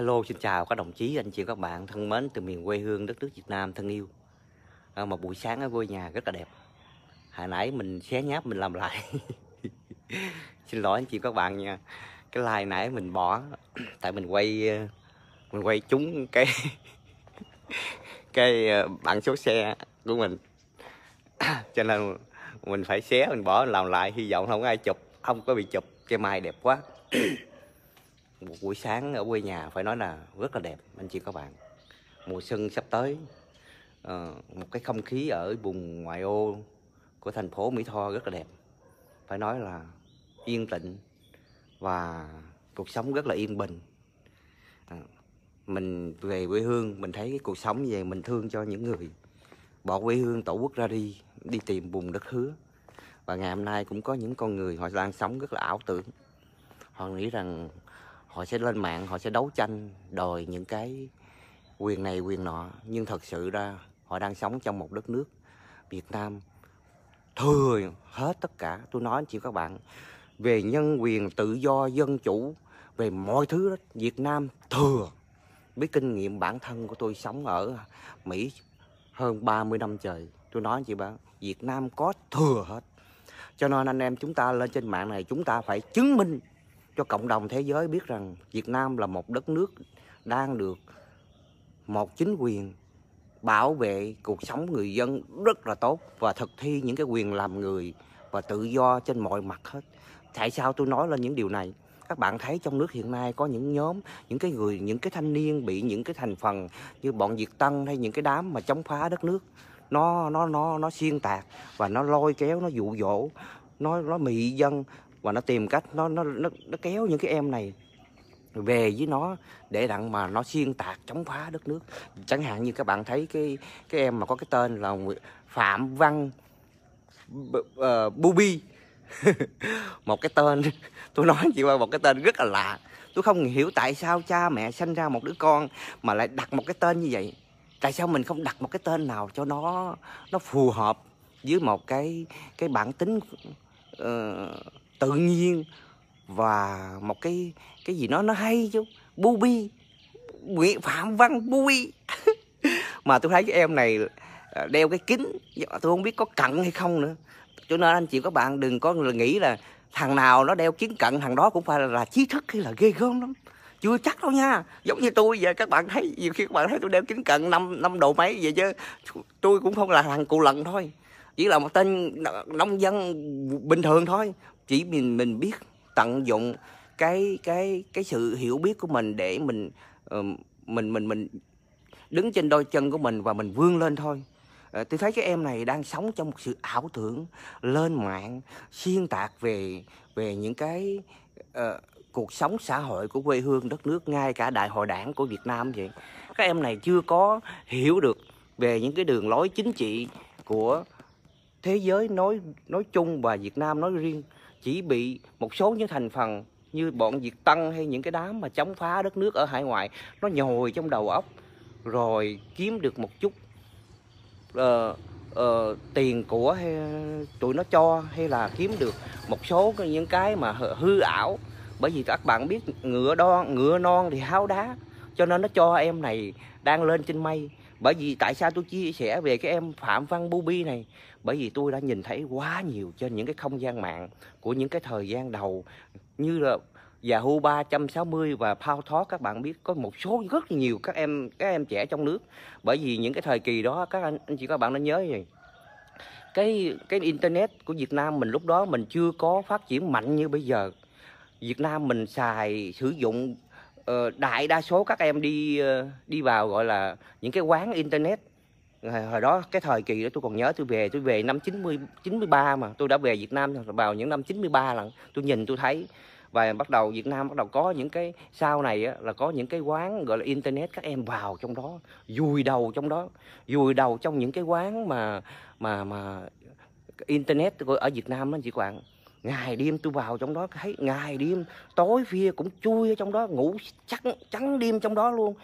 Hello xin chào các đồng chí anh chị các bạn thân mến từ miền quê hương đất nước Việt Nam thân yêu à, một buổi sáng ở ngôi nhà rất là đẹp hồi nãy mình xé nháp mình làm lại xin lỗi anh chị các bạn nha cái like nãy mình bỏ tại mình quay ờ, mình quay trúng cái cái ờ, bản số xe của mình cho nên mình phải xé mình bỏ làm lại hy vọng không ai chụp không có bị chụp cây mai đẹp quá một buổi sáng ở quê nhà phải nói là rất là đẹp anh chị các bạn mùa xuân sắp tới uh, một cái không khí ở vùng ngoại ô của thành phố Mỹ Tho rất là đẹp phải nói là yên tĩnh và cuộc sống rất là yên bình à, mình về quê hương mình thấy cái cuộc sống về mình thương cho những người bỏ quê hương tổ quốc ra đi đi tìm vùng đất hứa và ngày hôm nay cũng có những con người họ đang sống rất là ảo tưởng họ nghĩ rằng họ sẽ lên mạng họ sẽ đấu tranh đòi những cái quyền này quyền nọ nhưng thật sự ra họ đang sống trong một đất nước Việt Nam thừa hết tất cả tôi nói chị các bạn về nhân quyền tự do dân chủ về mọi thứ đó, Việt Nam thừa với kinh nghiệm bản thân của tôi sống ở Mỹ hơn 30 năm trời tôi nói chị bạn Việt Nam có thừa hết cho nên anh em chúng ta lên trên mạng này chúng ta phải chứng minh cho cộng đồng thế giới biết rằng Việt Nam là một đất nước đang được một chính quyền bảo vệ cuộc sống người dân rất là tốt và thực thi những cái quyền làm người và tự do trên mọi mặt hết. Tại sao tôi nói lên những điều này? Các bạn thấy trong nước hiện nay có những nhóm, những cái người, những cái thanh niên bị những cái thành phần như bọn Việt Tân hay những cái đám mà chống phá đất nước. Nó nó nó nó xuyên tạc và nó lôi kéo, nó dụ dỗ, nó nó mị dân và nó tìm cách nó nó nó, nó kéo những cái em này về với nó để đặng mà nó xuyên tạc chống phá đất nước chẳng hạn như các bạn thấy cái cái em mà có cái tên là phạm văn B uh, bubi một cái tên tôi nói chị qua một cái tên rất là lạ tôi không hiểu tại sao cha mẹ sinh ra một đứa con mà lại đặt một cái tên như vậy tại sao mình không đặt một cái tên nào cho nó nó phù hợp với một cái cái bản tính uh, tự nhiên và một cái cái gì nó nó hay chứ bubi Nguyễn Phạm Văn bubi mà tôi thấy cái em này à, đeo cái kính tôi không biết có cận hay không nữa cho nên anh chị các bạn đừng có nghĩ là thằng nào nó đeo kính cận thằng đó cũng phải là, là trí thức hay là ghê gớm lắm chưa chắc đâu nha giống như tôi giờ các bạn thấy nhiều khi các bạn thấy tôi đeo kính cận năm năm độ mấy vậy chứ tôi cũng không là thằng cụ lận thôi chỉ là một tên nông dân bình thường thôi chỉ mình mình biết tận dụng cái cái cái sự hiểu biết của mình để mình ờ, mình mình mình đứng trên đôi chân của mình và mình vươn lên thôi ờ, tôi thấy cái em này đang sống trong một sự ảo tưởng lên mạng xuyên tạc về về những cái uh, cuộc sống xã hội của quê hương đất nước ngay cả đại hội đảng của Việt Nam vậy các em này chưa có hiểu được về những cái đường lối chính trị của thế giới nói nói chung và Việt Nam nói riêng chỉ bị một số những thành phần như bọn Việt tăng hay những cái đám mà chống phá đất nước ở hải ngoại nó nhồi trong đầu óc rồi kiếm được một chút uh, uh, tiền của hay, tụi nó cho hay là kiếm được một số những cái mà hư ảo bởi vì các bạn biết ngựa đo ngựa non thì háo đá cho nên nó cho em này đang lên trên mây bởi vì tại sao tôi chia sẻ về cái em phạm văn bubi này bởi vì tôi đã nhìn thấy quá nhiều trên những cái không gian mạng của những cái thời gian đầu như là Yahoo 360 và Power Talk các bạn biết có một số rất nhiều các em các em trẻ trong nước bởi vì những cái thời kỳ đó các anh, anh chị các bạn nên nhớ gì cái cái internet của Việt Nam mình lúc đó mình chưa có phát triển mạnh như bây giờ Việt Nam mình xài sử dụng Ờ, đại đa số các em đi ờ, đi vào gọi là những cái quán internet hồi đó cái thời kỳ đó tôi còn nhớ tôi về tôi về năm 90 93 mà tôi đã về Việt Nam vào những năm 93 lần tôi nhìn tôi thấy và bắt đầu Việt Nam bắt đầu có những cái sau này á, là có những cái quán gọi là internet các em vào trong đó vùi đầu trong đó vùi đầu trong những cái quán mà mà mà internet ở Việt Nam đó chị Quảng ngày đêm tôi vào trong đó thấy ngày đêm tối khuya cũng chui ở trong đó ngủ chắc trắng đêm trong đó luôn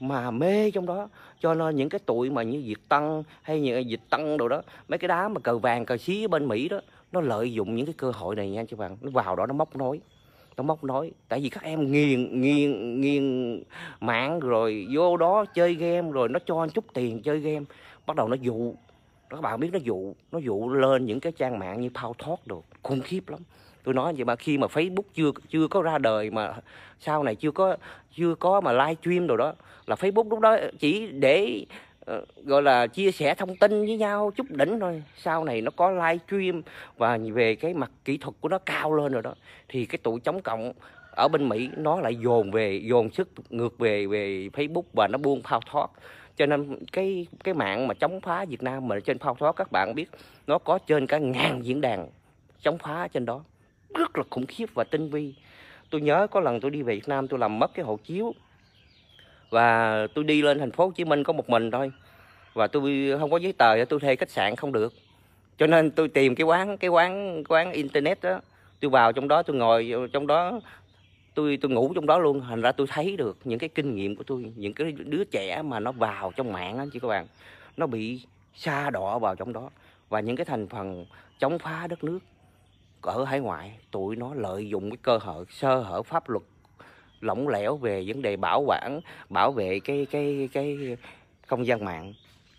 mà mê trong đó cho nên những cái tụi mà như việt tân hay như dịch tân đồ đó mấy cái đá mà cờ vàng cờ xí bên mỹ đó nó lợi dụng những cái cơ hội này nha các bạn nó vào đó nó móc nói nó móc nói tại vì các em nghiền nghiền nghiền mạng rồi vô đó chơi game rồi nó cho anh chút tiền chơi game bắt đầu nó dụ các bạn biết nó dụ nó dụ lên những cái trang mạng như thao thoát được khủng khiếp lắm tôi nói vậy mà khi mà Facebook chưa chưa có ra đời mà sau này chưa có chưa có mà live stream rồi đó là Facebook lúc đó chỉ để ờ, gọi là chia sẻ thông tin với nhau chút đỉnh thôi sau này nó có live stream và về cái mặt kỹ thuật của nó cao lên rồi đó thì cái tụi chống cộng ở bên Mỹ nó lại dồn về dồn sức ngược về về Facebook và nó buông phao thoát cho nên cái cái mạng mà chống phá Việt Nam mà trên phao thoát các bạn biết nó có trên cả ngàn diễn đàn chống phá trên đó rất là khủng khiếp và tinh vi tôi nhớ có lần tôi đi về Việt Nam tôi làm mất cái hộ chiếu và tôi đi lên thành phố Hồ Chí Minh có một mình thôi và tôi không có giấy tờ tôi thuê khách sạn không được cho nên tôi tìm cái quán cái quán quán internet đó tôi vào trong đó tôi ngồi trong đó tôi tôi ngủ trong đó luôn thành ra tôi thấy được những cái kinh nghiệm của tôi những cái đứa trẻ mà nó vào trong mạng á chị các bạn nó bị xa đọa vào trong đó và những cái thành phần chống phá đất nước ở hải ngoại tụi nó lợi dụng cái cơ hội sơ hở pháp luật lỏng lẻo về vấn đề bảo quản bảo vệ cái cái cái không gian mạng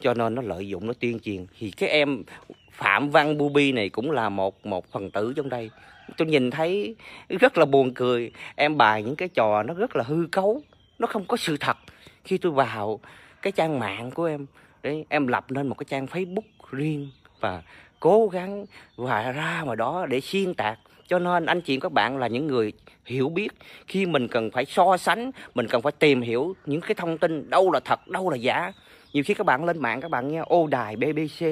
cho nên nó lợi dụng nó tuyên truyền thì cái em phạm văn bubi này cũng là một một phần tử trong đây tôi nhìn thấy rất là buồn cười em bài những cái trò nó rất là hư cấu nó không có sự thật khi tôi vào cái trang mạng của em đấy em lập nên một cái trang facebook riêng và cố gắng và ra mà đó để xuyên tạc cho nên anh chị các bạn là những người hiểu biết khi mình cần phải so sánh mình cần phải tìm hiểu những cái thông tin đâu là thật đâu là giả nhiều khi các bạn lên mạng các bạn nghe ô đài bbc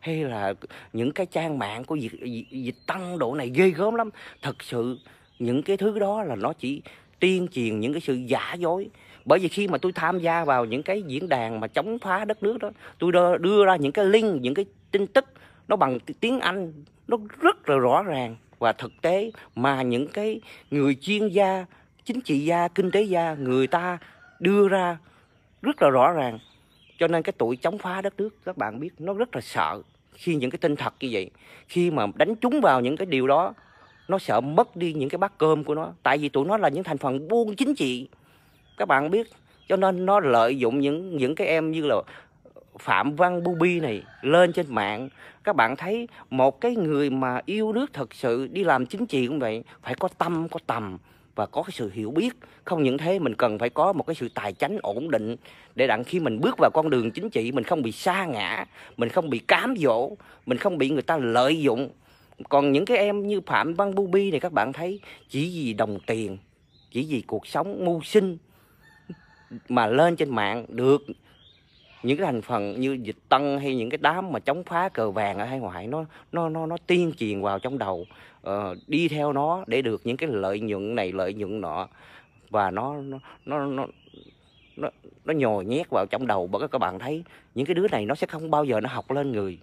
hay là những cái trang mạng của dịch, dịch, tăng độ này ghê gớm lắm thật sự những cái thứ đó là nó chỉ tuyên truyền những cái sự giả dối bởi vì khi mà tôi tham gia vào những cái diễn đàn mà chống phá đất nước đó tôi đưa ra những cái link những cái tin tức nó bằng tiếng anh nó rất là rõ ràng và thực tế mà những cái người chuyên gia chính trị gia kinh tế gia người ta đưa ra rất là rõ ràng cho nên cái tuổi chống phá đất nước các bạn biết nó rất là sợ khi những cái tin thật như vậy khi mà đánh trúng vào những cái điều đó nó sợ mất đi những cái bát cơm của nó tại vì tụi nó là những thành phần buôn chính trị các bạn biết cho nên nó lợi dụng những những cái em như là Phạm Văn Bubi này lên trên mạng các bạn thấy một cái người mà yêu nước thật sự đi làm chính trị cũng vậy phải có tâm có tầm và có cái sự hiểu biết không những thế mình cần phải có một cái sự tài chánh ổn định để đặng khi mình bước vào con đường chính trị mình không bị sa ngã mình không bị cám dỗ mình không bị người ta lợi dụng còn những cái em như phạm văn bubi này các bạn thấy chỉ vì đồng tiền chỉ vì cuộc sống mưu sinh mà lên trên mạng được những cái thành phần như dịch tân hay những cái đám mà chống phá cờ vàng ở hải ngoại nó nó nó nó tiên truyền vào trong đầu uh, đi theo nó để được những cái lợi nhuận này lợi nhuận nọ và nó nó nó, nó nó nó nhồi nhét vào trong đầu bởi các bạn thấy những cái đứa này nó sẽ không bao giờ nó học lên người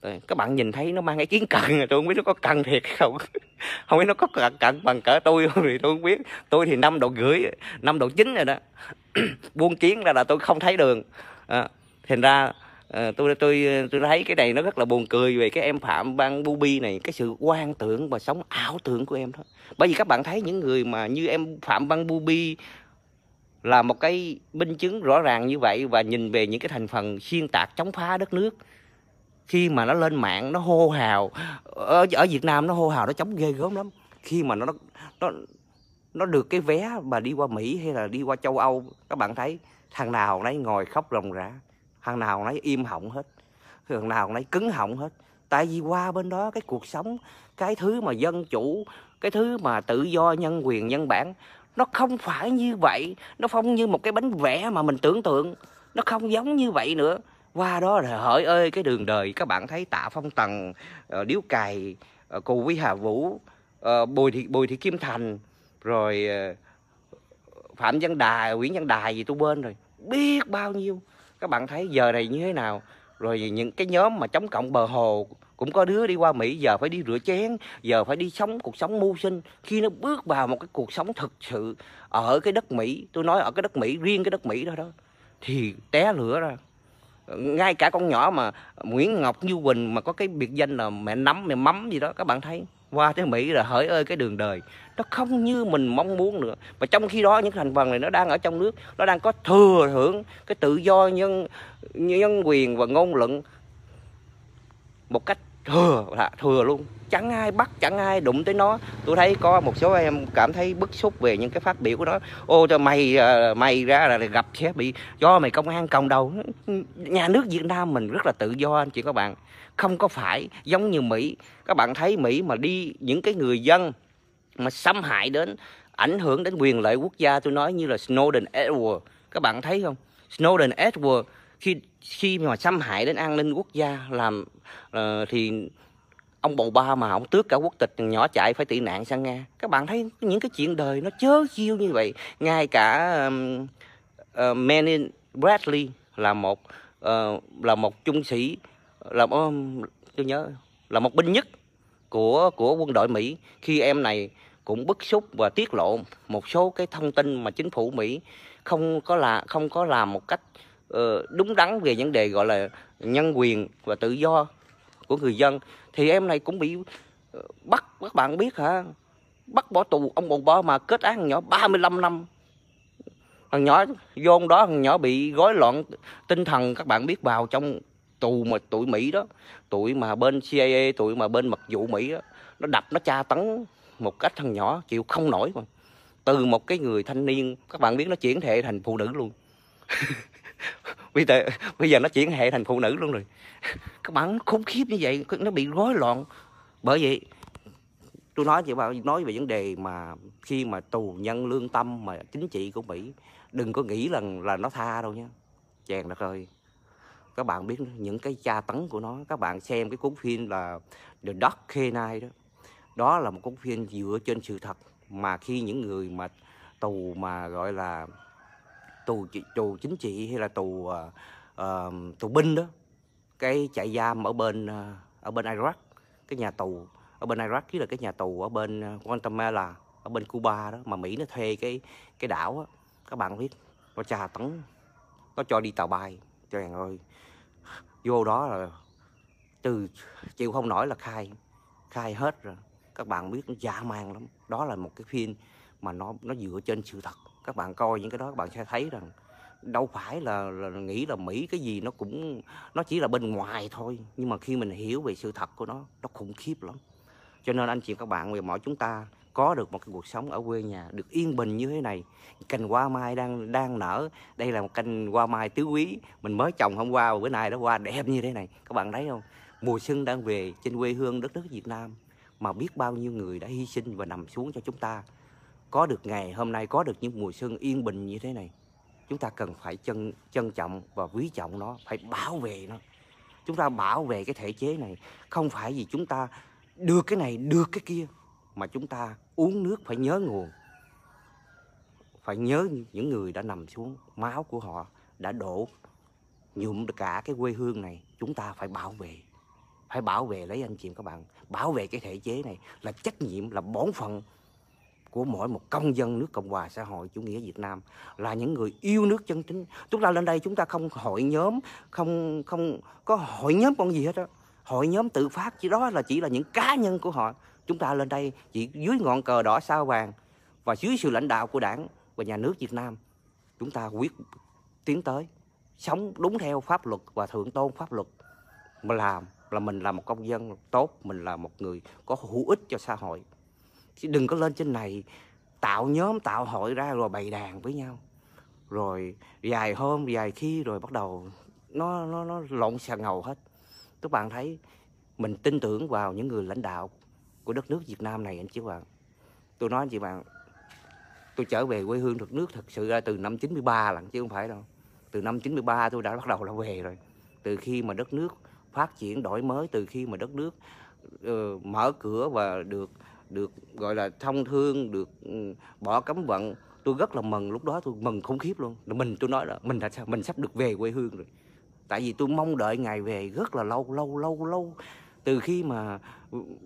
ờ, các bạn nhìn thấy nó mang cái kiến cần tôi không biết nó có cần thiệt không không biết nó có cần, cần bằng cỡ tôi không thì tôi không biết tôi thì năm độ gửi năm độ chín rồi đó buông kiến ra là tôi không thấy đường à, thành ra à, tôi tôi tôi thấy cái này nó rất là buồn cười về cái em phạm băng bubi này cái sự quan tưởng và sống ảo tưởng của em thôi bởi vì các bạn thấy những người mà như em phạm băng bubi là một cái minh chứng rõ ràng như vậy và nhìn về những cái thành phần xuyên tạc chống phá đất nước khi mà nó lên mạng nó hô hào ở, ở Việt Nam nó hô hào nó chống ghê gớm lắm khi mà nó nó nó được cái vé mà đi qua Mỹ hay là đi qua châu Âu các bạn thấy thằng nào nấy ngồi khóc ròng rã thằng nào nấy im họng hết thằng nào nấy cứng họng hết tại vì qua bên đó cái cuộc sống cái thứ mà dân chủ cái thứ mà tự do nhân quyền nhân bản nó không phải như vậy nó không như một cái bánh vẽ mà mình tưởng tượng nó không giống như vậy nữa qua đó là hỡi ơi cái đường đời các bạn thấy tạ phong tần ờ, điếu cày ờ, cù quý hà vũ ờ, bùi thị bùi thị kim thành rồi phạm văn đài nguyễn văn đài gì tôi bên rồi biết bao nhiêu các bạn thấy giờ này như thế nào rồi những cái nhóm mà chống cộng bờ hồ cũng có đứa đi qua Mỹ giờ phải đi rửa chén giờ phải đi sống cuộc sống mưu sinh khi nó bước vào một cái cuộc sống thực sự ở cái đất Mỹ tôi nói ở cái đất Mỹ riêng cái đất Mỹ đó đó thì té lửa ra ngay cả con nhỏ mà Nguyễn Ngọc Như Quỳnh mà có cái biệt danh là mẹ nấm mẹ mắm gì đó các bạn thấy qua tới Mỹ là hỡi ơi cái đường đời nó không như mình mong muốn nữa và trong khi đó những thành phần này nó đang ở trong nước nó đang có thừa hưởng cái tự do nhân nhân quyền và ngôn luận một cách thừa là thừa luôn chẳng ai bắt chẳng ai đụng tới nó tôi thấy có một số em cảm thấy bức xúc về những cái phát biểu của nó ô cho mày ờ, mày ra là gặp sẽ bị do mày công an còng đầu nhà nước việt nam mình rất là tự do anh chị các bạn không có phải giống như mỹ các bạn thấy mỹ mà đi những cái người dân mà xâm hại đến ảnh hưởng đến quyền lợi quốc gia tôi nói như là snowden edward các bạn thấy không snowden edward khi khi mà xâm hại đến an ninh quốc gia làm uh, thì ông bầu ba mà ông tước cả quốc tịch nhỏ chạy phải tị nạn sang nga các bạn thấy những cái chuyện đời nó chớ chiêu như vậy ngay cả um, uh, ờ, Manning Bradley là một uh, là một trung sĩ là um, tôi nhớ là một binh nhất của của quân đội Mỹ khi em này cũng bức xúc và tiết lộ một số cái thông tin mà chính phủ Mỹ không có là không có làm một cách Ờ, đúng đắn về vấn đề gọi là nhân quyền và tự do của người dân thì em này cũng bị ờ, bắt các bạn biết hả bắt bỏ tù ông bồn bò mà kết án thằng nhỏ 35 năm thằng nhỏ vô ông đó thằng nhỏ bị gói loạn tinh thần các bạn biết vào trong tù mà tụi Mỹ đó tụi mà bên CIA tụi mà bên mật vụ Mỹ đó nó đập nó tra tấn một cách thằng nhỏ chịu không nổi mà từ một cái người thanh niên các bạn biết nó chuyển thể thành phụ nữ luôn bây giờ bây giờ nó chuyển hệ thành phụ nữ luôn rồi các bạn khủng khiếp như vậy nó bị rối loạn bởi vậy tôi nói chị bảo nói về vấn đề mà khi mà tù nhân lương tâm mà chính trị của mỹ đừng có nghĩ rằng là, là nó tha đâu nhé chàng đất ơi các bạn biết những cái tra tấn của nó các bạn xem cái cuốn phim là The Dark Knight đó đó là một cuốn phim dựa trên sự thật mà khi những người mà tù mà gọi là tù tù chính trị hay là tù uh, tù binh đó cái trại giam ở bên uh, ở bên Iraq cái nhà tù ở bên Iraq chứ là cái nhà tù ở bên Guantanamo ở bên Cuba đó mà Mỹ nó thuê cái cái đảo đó. các bạn biết nó trà tấn nó cho đi tàu bay cho hàng ơi vô đó là từ chịu không nổi là khai khai hết rồi các bạn biết nó dã man lắm đó là một cái phim mà nó nó dựa trên sự thật các bạn coi những cái đó các bạn sẽ thấy rằng đâu phải là, là nghĩ là Mỹ cái gì nó cũng nó chỉ là bên ngoài thôi nhưng mà khi mình hiểu về sự thật của nó nó khủng khiếp lắm cho nên anh chị các bạn về mọi chúng ta có được một cái cuộc sống ở quê nhà được yên bình như thế này cành hoa mai đang đang nở đây là một cành hoa mai tứ quý mình mới trồng hôm qua và bữa nay đã qua đẹp như thế này các bạn thấy không mùa xuân đang về trên quê hương đất nước Việt Nam mà biết bao nhiêu người đã hy sinh và nằm xuống cho chúng ta có được ngày hôm nay có được những mùa xuân yên bình như thế này chúng ta cần phải trân trân trọng và quý trọng nó phải bảo vệ nó chúng ta bảo vệ cái thể chế này không phải vì chúng ta được cái này được cái kia mà chúng ta uống nước phải nhớ nguồn phải nhớ những người đã nằm xuống máu của họ đã đổ nhuộm cả cái quê hương này chúng ta phải bảo vệ phải bảo vệ lấy anh chị các bạn bảo vệ cái thể chế này là trách nhiệm là bổn phận của mỗi một công dân nước Cộng hòa xã hội chủ nghĩa Việt Nam là những người yêu nước chân chính. Chúng ta lên đây chúng ta không hội nhóm, không không có hội nhóm con gì hết đó. Hội nhóm tự phát chỉ đó là chỉ là những cá nhân của họ. Chúng ta lên đây chỉ dưới ngọn cờ đỏ sao vàng và dưới sự lãnh đạo của Đảng và nhà nước Việt Nam. Chúng ta quyết tiến tới sống đúng theo pháp luật và thượng tôn pháp luật mà làm là mình là một công dân tốt, mình là một người có hữu ích cho xã hội chứ đừng có lên trên này tạo nhóm tạo hội ra rồi bày đàn với nhau rồi dài hôm dài khi rồi bắt đầu nó nó nó lộn xà ngầu hết các bạn thấy mình tin tưởng vào những người lãnh đạo của đất nước Việt Nam này anh chị bạn tôi nói anh chị bạn tôi trở về quê hương thực nước thật sự ra từ năm 93 lần chứ không phải đâu từ năm 93 tôi đã bắt đầu là về rồi từ khi mà đất nước phát triển đổi mới từ khi mà đất nước uh, mở cửa và được được gọi là thông thương được ừ, bỏ cấm vận tôi rất là mừng lúc đó tôi mừng khủng khiếp luôn mình tôi nói là mình đã sao mình sắp được về quê hương rồi tại vì tôi mong đợi ngày về rất là lâu lâu lâu lâu từ khi mà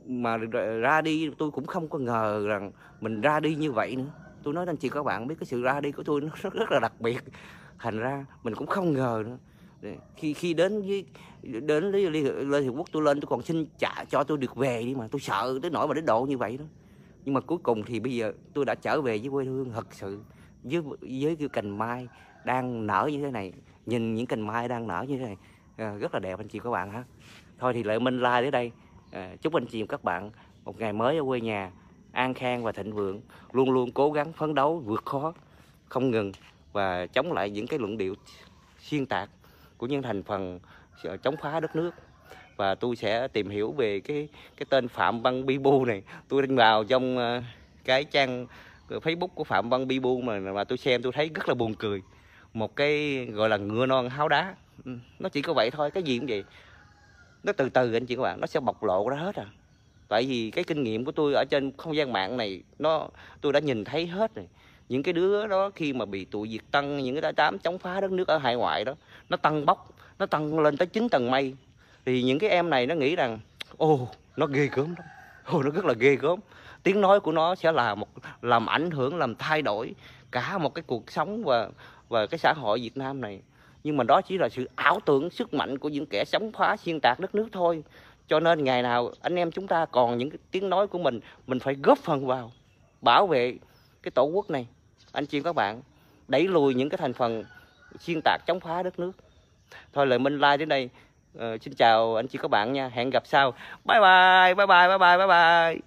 mà ra đi tôi cũng không có ngờ rằng mình ra đi như vậy nữa tôi nói anh chị các bạn biết cái sự ra đi của tôi nó rất, rất là đặc biệt thành ra mình cũng không ngờ nữa khi khi đến với đến với liên liên hiệp quốc tôi lên tôi còn xin trả cho tôi được về đi mà tôi sợ tới nỗi mà đến độ như vậy đó nhưng mà cuối cùng thì bây giờ tôi đã trở về với quê hương thật sự với với cái cành mai đang nở như thế này nhìn những cành mai đang nở như thế này à, rất là đẹp anh chị các bạn ha thôi thì lại minh like đến đây à, chúc anh chị và các bạn một ngày mới ở quê nhà an khang và thịnh vượng luôn luôn cố gắng phấn đấu vượt khó không ngừng và chống lại những cái luận điệu xuyên tạc của những thành phần chống phá đất nước và tôi sẽ tìm hiểu về cái cái tên Phạm Văn Bi Bu này tôi đi vào trong ờ, cái trang Facebook của Phạm Văn Bi Bu mà mà tôi xem tôi thấy rất là buồn cười một cái gọi là ngựa non háo đá ừ, nó chỉ có vậy thôi cái gì cũng vậy nó từ từ anh chị các bạn nó sẽ bộc lộ ra hết à tại vì cái kinh nghiệm của tôi ở trên không gian mạng này nó tôi đã nhìn thấy hết rồi những cái đứa đó khi mà bị tụi Việt tăng những cái đám chống phá đất nước ở hải ngoại đó nó tăng bốc nó tăng lên tới 9 tầng mây thì những cái em này nó nghĩ rằng ô oh, nó ghê gớm lắm ô oh, nó rất là ghê gớm tiếng nói của nó sẽ là một làm ảnh hưởng làm thay đổi cả một cái cuộc sống và và cái xã hội Việt Nam này nhưng mà đó chỉ là sự ảo tưởng sức mạnh của những kẻ chống phá xuyên tạc đất nước thôi cho nên ngày nào anh em chúng ta còn những cái tiếng nói của mình mình phải góp phần vào bảo vệ cái tổ quốc này anh chị các bạn đẩy lùi những cái thành phần xuyên tạc chống phá đất nước thôi lời minh like đến đây uh, xin chào anh chị các bạn nha hẹn gặp sau bye bye bye bye bye bye bye bye